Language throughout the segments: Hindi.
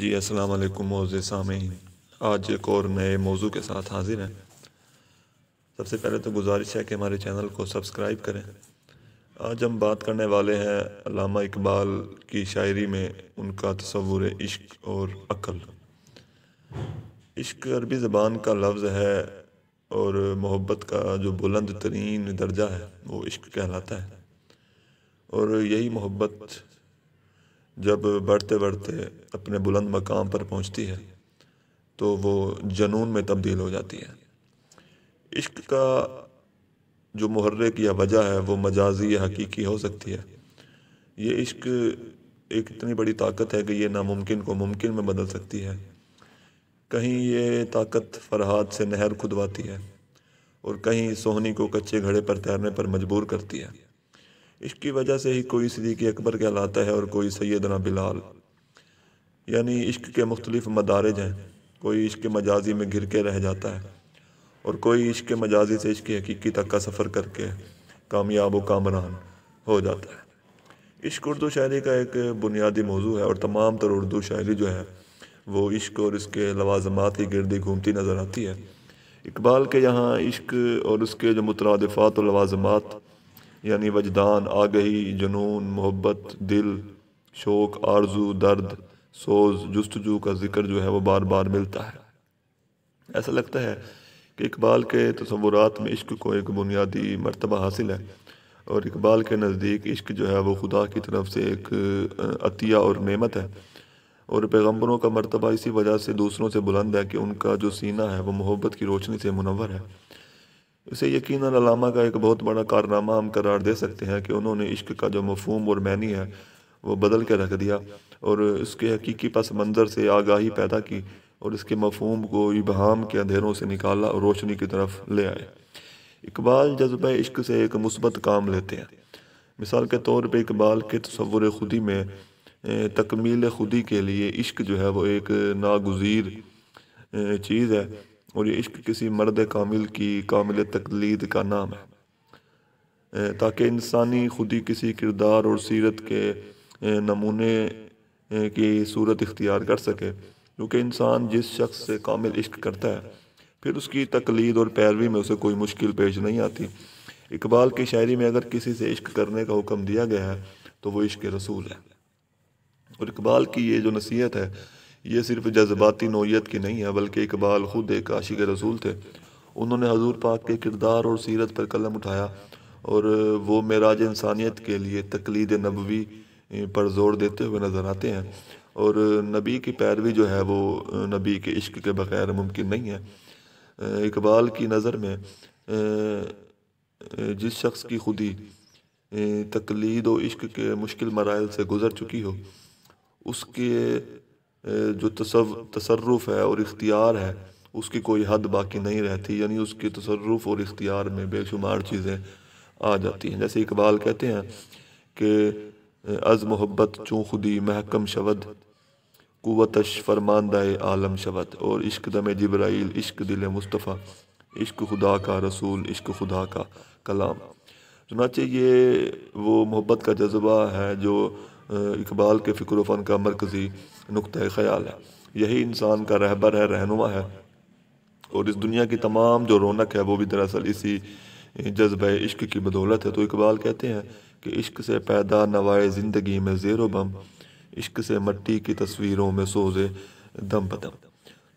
जी अस्सलाम वालेकुम मोज़ सामीन आज एक और नए मौजू के साथ हाजिर हैं सबसे पहले तो गुजारिश है कि हमारे चैनल को सब्सक्राइब करें आज हम बात करने वाले हैं अलामा इकबाल की शायरी में उनका तस्वुर इश्क और अक्ल इश्क अरबी ज़बान का लफ्ज़ है और मोहब्बत का जो बुलंद तरीन दर्जा है वो इश्क कहलाता है और यही मोहब्बत जब बढ़ते बढ़ते अपने बुलंद मकाम पर पहुंचती है तो वो जनून में तब्दील हो जाती है इश्क का जो मुहर्रिक या वजह है वो मजाजी या हकीकी हो सकती है ये इश्क एक इतनी बड़ी ताकत है कि ये नामुमकिन को मुमकिन में बदल सकती है कहीं ये ताकत फरहाद से नहर खुदवाती है और कहीं सोहनी को कच्चे घड़े पर तैरने पर मजबूर करती है इसकी वजह से ही कोई सदीक अकबर कहलाता है और कोई सैदना बिलाल यानी इश्क के मुख्तलिफ मदारज हैं कोई इश्क मजाजी में घिर के रह जाता है और कोई इश्क मजाजी से इश्क हकीकी तक का सफ़र करके कामयाब व कामरान हो जाता है इश्क उर्दू शायरी का एक बुनियादी मौजू है और तमाम तर उर्दू शायरी जो है वो इश्क और इसके लवाजमात ही गिरदी घूमती नज़र आती है इकबाल के यहाँ इश्क और उसके जो मुतरदफ़ात और लवाजमात यानी वजदान आगही जुनून मोहब्बत दिल शोक आरजू दर्द सोज जस्तजू का ज़िक्र जो है वो बार बार मिलता है ऐसा लगता है कि इकबाल के तस्वुरात में इश्क को एक बुनियादी मरतबा हासिल है और इकबाल के नज़दीक इश्क जो है वो खुदा की तरफ से एक अतिया और नेमत है और पैगम्बरों का मरतबा इसी वजह से दूसरों से बुलंद है कि उनका जो सीना है वो मोहब्बत की रोशनी से मुनवर है इसे यकीन अलामा का एक बहुत बड़ा कारनामा हम करार दे सकते हैं कि उन्होंने इश्क का जो मफहम और मैनी है वो बदल के रख दिया और उसके हकीकी पस मंज़र से आगाही पैदा की और इसके मफहम को इबहम के अंधेरों से निकाला और रोशनी की तरफ ले आए इकबाल जज्ब इश्क से एक मुस्बत काम लेते हैं मिसाल के तौर पर इकबाल के तस्वुर खुदी में तकमील खुदी के लिए इश्क जो है वो एक नागजीर चीज़ है और ये इश्क किसी मर्द कामिल की कामिल तकलीद का नाम है ताकि इंसानी खुदी किसी किरदार और सीरत के नमूने की सूरत इख्तियार कर सके क्योंकि इंसान जिस शख्स से कामिल इश्क करता है फिर उसकी तकलीद और पैरवी में उसे कोई मुश्किल पेश नहीं आती इकबाल की शायरी में अगर किसी से इश्क करने का हुक्म दिया गया है तो वो इश्क रसूल है और इकबाल की ये जो नसीहत है ये सिर्फ जज्बाती नोयत की नहीं है बल्कि इकबाल ख़ुद एक आशिक रसूल थे उन्होंने हजूर पाक के किरदार और सीरत पर कलम उठाया और वो मराज इंसानियत के लिए तकलीद नबवी पर जोर देते हुए नज़र आते हैं और नबी की पैरवी जो है वो नबी के इश्क के बग़ैर मुमकिन नहीं है इकबाल की नज़र में जिस शख्स की खुदी तकलीद व इश्क के मुश्किल मराइल से गुज़र चुकी हो उसके जो तसरफ है और इख्तियार है उसकी कोई हद बाकी नहीं रहती यानी उसके तसरफ और इख्तियार में बेशुमार चीज़ें आ जाती हैं जैसे इकबाल कहते हैं कि अज़ मोहब्बत चूँ खुदी महकम शवद कुतश फरमानदा आलम शवद और इश्क दम जब्राइल इश्क दिल मुस्तफ़ा इश्क खुदा का रसूल इश्क खुदा का कलाम चुनाचे ये वो मोहब्बत का जज्बा है जो इकबाल के फ़िक्र फ़न का मरकज़ी नुक़ ख़याल है यही इंसान का रहबर है रहनुमा है और इस दुनिया की तमाम जो रौनक है वो भी दरअसल इसी जज्ब इश्क की बदौलत है तो इकबाल कहते हैं कि इश्क से पैदा नवाए ज़िंदगी में ज़ेरो बम इश्क से मट्टी की तस्वीरों में सोजे दम बदम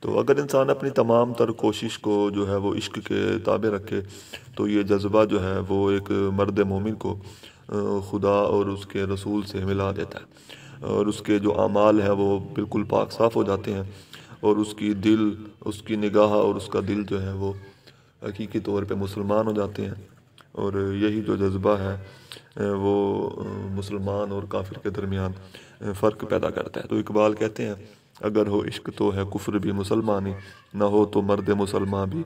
तो अगर इंसान अपनी तमाम तर कोशिश को जो है वो इश्क के ताबे रखे तो ये जज्बा जो है वो एक मर्द मोमिन को खुदा और उसके रसूल से मिला देता है और उसके जो अमाल हैं वो बिल्कुल पाक साफ़ हो जाते हैं और उसकी दिल उसकी निगाह और उसका दिल जो है वो हकीकी तौर पे मुसलमान हो जाते हैं और यही जो जज्बा है वो मुसलमान और काफिर के दरमियान फ़र्क पैदा करता है तो इकबाल कहते हैं अगर हो इश्क तो है कुफर भी मुसलमानी ना हो तो मर्द मुसलमान भी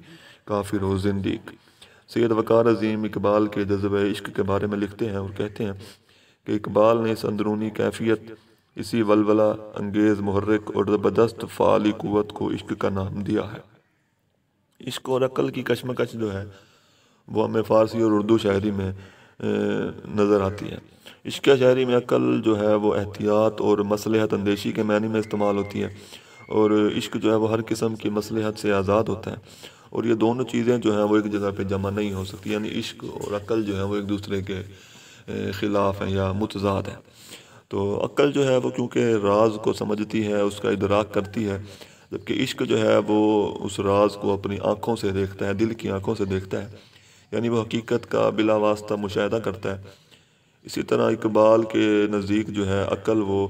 काफिर हो जिंदगी सैद वक़ार अजीम इकबाल के जज्ब इश्क के बारे में लिखते हैं और कहते हैं कि इकबाल ने इस अंदरूनी कैफियत इसी वलवला अंगेज़ मुहरक और ज़बरदस्त फ़ाली क़वत को इश्क का नाम दिया है इश्क और अक्ल की कशमकश जो है वह हमें फ़ारसी और उर्दू शायरी में नज़र आती है इश्क शायरी में अक्ल जो है वह एहतियात और मसलहत अंदेशी के मानी में इस्तेमाल होती है और इश्क जो है वह हर किस्म की मसलहत से आज़ाद होता है और ये दोनों चीज़ें जो हैं वो एक जगह पे जमा नहीं हो सकती यानी इश्क और अक्ल जो है वो एक दूसरे के ख़िलाफ़ हैं या मुतजाद हैं तो अक्ल जो है वो क्योंकि राज को समझती है उसका इदराक करती है जबकि इश्क जो है वो उस राज को अपनी आँखों से देखता है दिल की आँखों से देखता है यानी वो हकीकत का बिला वास्ता मुशाह करता है इसी तरह इकबाल के नज़दीक जो है अक्ल वो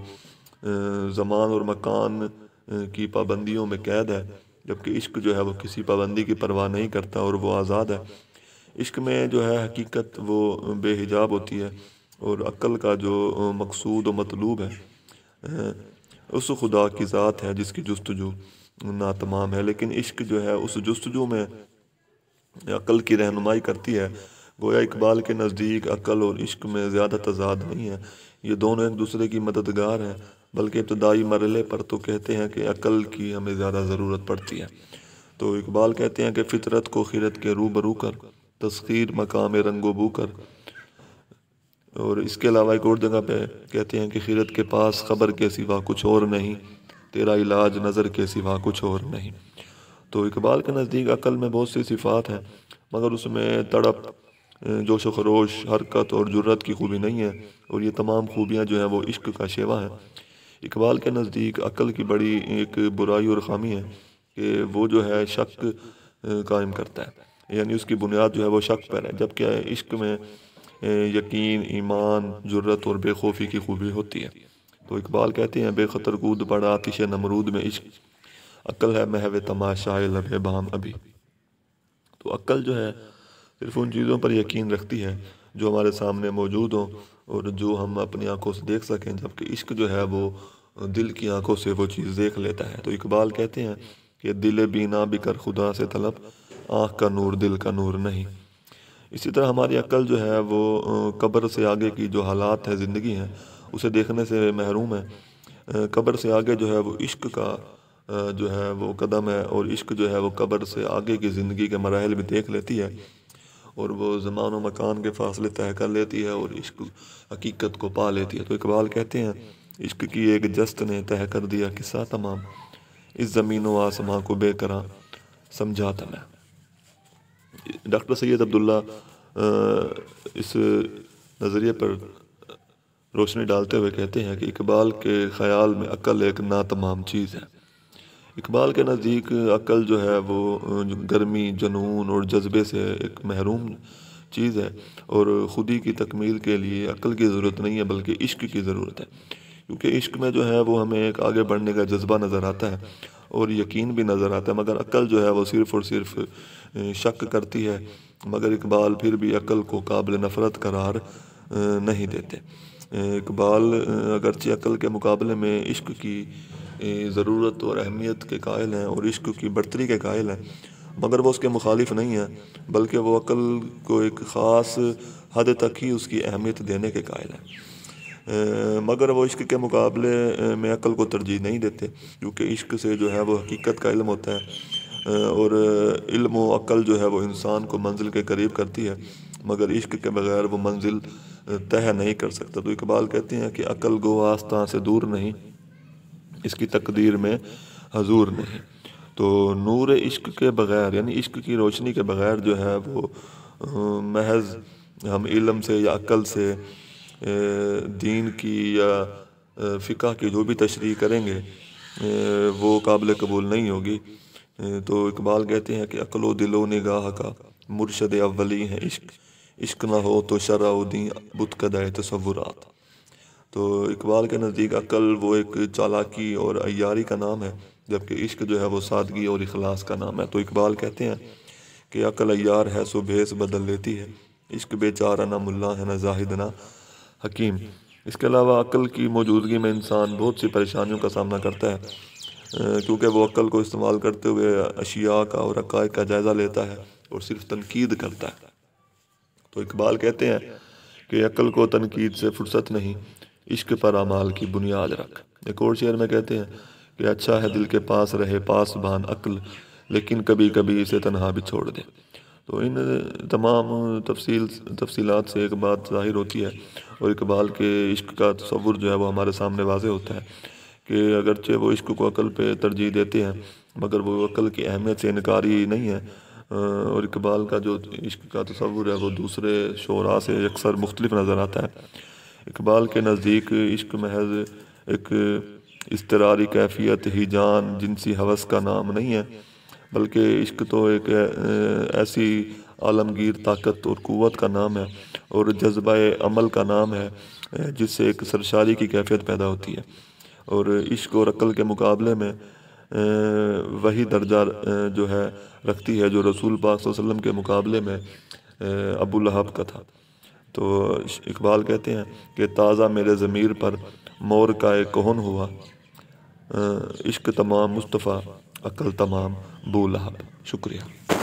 ज़मान और मकान की पाबंदियों में कैद है जबकि इश्क जो है वो किसी पाबंदी की परवाह नहीं करता और वो आज़ाद है इश्क में जो है हकीकत वो बेहिजाब होती है और अक्ल का जो मकसूद व मतलूब है उस खुदा की ज़ात है जिसकी जस्तजू ना तमाम है लेकिन इश्क जो है उस जस्तजू में अक्ल की रहनुमाई करती है गोया इकबाल के नज़दीक अक्ल और इश्क में ज़्यादा तजाद नहीं है ये दोनों एक दूसरे की मददगार हैं बल्कि इब्तदाई मरले पर तो कहते हैं कि अकल की हमें ज़्यादा ज़रूरत पड़ती है तो इकबाल कहते हैं कि फ़ितरत को खिरत के रू कर तस्खीर मकाम रंगो बू कर और इसके अलावा एक और जगह पे कहते हैं कि खिरत के पास ख़बर के सिवा कुछ और नहीं तेरा इलाज नज़र के सिवा कुछ और नहीं तो इकबाल के नज़दीक अकल में बहुत सी सिफ़ात हैं मगर उसमें तड़प जोश व खरोश हरकत और जुर्रत की खूबी नहीं है और ये तमाम खूबियाँ जो हैं वो इश्क का शेवा है इकबाल के नज़दीक अक्ल की बड़ी एक बुराई और खामी है कि वो जो है शक कायम करता है यानी उसकी बुनियाद जो है वो शक पर है जबकि इश्क में यकीन ईमान ज़रूरत और बेखौफी की खूबी होती है तो इकबाल कहते हैं बेखतर कूद पड़ा आतिश नमरूद में इश्क अक्ल है महव तमाशा लब बाम अभी तो अक्ल जो है सिर्फ उन चीज़ों पर यकीन रखती है जो हमारे सामने मौजूद हों और जो हम अपनी आंखों से देख सकें जबकि इश्क जो है वो दिल की आंखों से वो चीज़ देख लेता है तो इकबाल कहते हैं कि दिल बीना बिकर खुदा से तलब आँख का नूर दिल का नूर नहीं इसी तरह हमारी अक्ल जो है वो कब्र से आगे की जो हालात है ज़िंदगी हैं उसे देखने से महरूम है कब्र से आगे जो है वो इश्क का जो है वो कदम है और इश्क जो है वो कब्र से आगे की ज़िंदगी के मराहल भी देख लेती है और वो ज़मान व मकान के फासले तय कर लेती है और इश्क हकीकत को पा लेती है तो इकबाल कहते हैं इश्क की एक जस्त ने तय कर दिया किस्सा तमाम इस ज़मीन व आसमां को बेकर समझा था मैं डॉक्टर सैयद अब्दुल्ला इस नज़रिए पर रोशनी डालते हुए कहते हैं कि इकबाल के ख्याल में अक्ल एक नातमाम चीज़ है इकबाल के नज़दीक अकल जो है वो गर्मी जनून और जज्बे से एक महरूम चीज़ है और ख़ुद ही की तकमील के लिए अक़ल की ज़रूरत नहीं है बल्कि इश्क की ज़रूरत है क्योंकि इश्क में जो है वो हमें एक आगे बढ़ने का जज्बा नज़र आता है और यकीन भी नज़र आता है मगर अक्ल जो है वो सिर्फ़ और सिर्फ शक करती है मगर इकबाल फिर भी अक्ल को काबिल नफ़रत करार नहीं देते इकबाल अगरचे अक्ल के मुकाबले में इश्क की ज़रूरत और अहमियत के कायल हैं और इश्क की बढ़तरी के कायल हैं मगर वह उसके मुखालिफ नहीं है बल्कि वह अक़ल को एक ख़ास हद तक ही उसकी अहमियत देने के कायल हैं मगर वो इश्क के मुकाबले में अक़ल को तरजीह नहीं देते क्योंकि इश्क से जो है वो हकीकत का इल्म होता है और इल्म व जो है वो इंसान को मंजिल के करीब करती है मगर इश्क के बगैर वो मंजिल तय नहीं कर सकता तो इकबाल कहते हैं कि अक़ल गो आस्था से दूर नहीं इसकी तकदीर में हजूर नहीं तो नूर इश्क के बग़ैर यानी इश्क की रोशनी के बग़ैर जो है वो महज हम इलम से या अक्ल से दीन की या फ़िका की जो भी तशरी करेंगे वो काबिल कबूल नहीं होगी तो इकबाल कहते हैं कि अकलो दिलो निगाह का मुर्शद अवली हैं इश्क इश्क ना हो तो शरा उदी बुत कदाए तस्वुरात तो इकबाल के नज़दीक अक्ल वो एक चालाकी और अयारी का नाम है जबकि इश्क जो है वो सादगी और अखलास का नाम है तो इकबाल कहते हैं कि अक्ल अयार है सो भेस बदल लेती है इश्क बेचारा ना मुला है ना जाहिद ना हकीम इसके अलावा अक्ल की मौजूदगी में इंसान बहुत सी परेशानियों का सामना करता है क्योंकि वो अक्ल को इस्तेमाल करते हुए अशिया का और अकायक का जायज़ा लेता है और सिर्फ तनकीद करता है तो इकबाल कहते हैं कि अक्ल को तनकीद से फुर्सत नहीं इश्क पर अमाल की बुनियाद रख एक और शेयर में कहते हैं कि अच्छा है दिल के पास रहे पास बहान अक्ल लेकिन कभी कभी इसे तनहा भी छोड़ दे तो इन तमाम तफसील तफसीलात से एक बात जाहिर होती है और इकबाल के इश्क का तस्वुर जो है वो हमारे सामने वाज होता है कि अगरचे वो इश्क को अकल पर तरजीह देते हैं मगर वो अकल की अहमियत से इनकारी नहीं है और इकबाल का जो इश्क का तस्वुर है वो दूसरे शरा से अक्सर मुख्तलिफ नज़र आता है इकबाल के नज़दीक इश्क महज एक इसतरारी कैफियत ही जान जिनसी हवस का नाम नहीं है बल्कि इश्क तो एक ऐसी आलमगीर ताकत और क़वत का नाम है और जज्बा अमल का नाम है जिससे एक सरशारी की कैफियत पैदा होती है और इश्क और अक्ल के मुकाबले में वही दर्जा जो है रखती है जो रसूल पाक वसल्लम के मुकाबले में अबू लहाब का था तो इकबाल कहते हैं कि ताज़ा मेरे ज़मीर पर मोर का एक कोहन हुआ इश्क तमाम मुस्तफ़ा अकल तमाम बूलहब शुक्रिया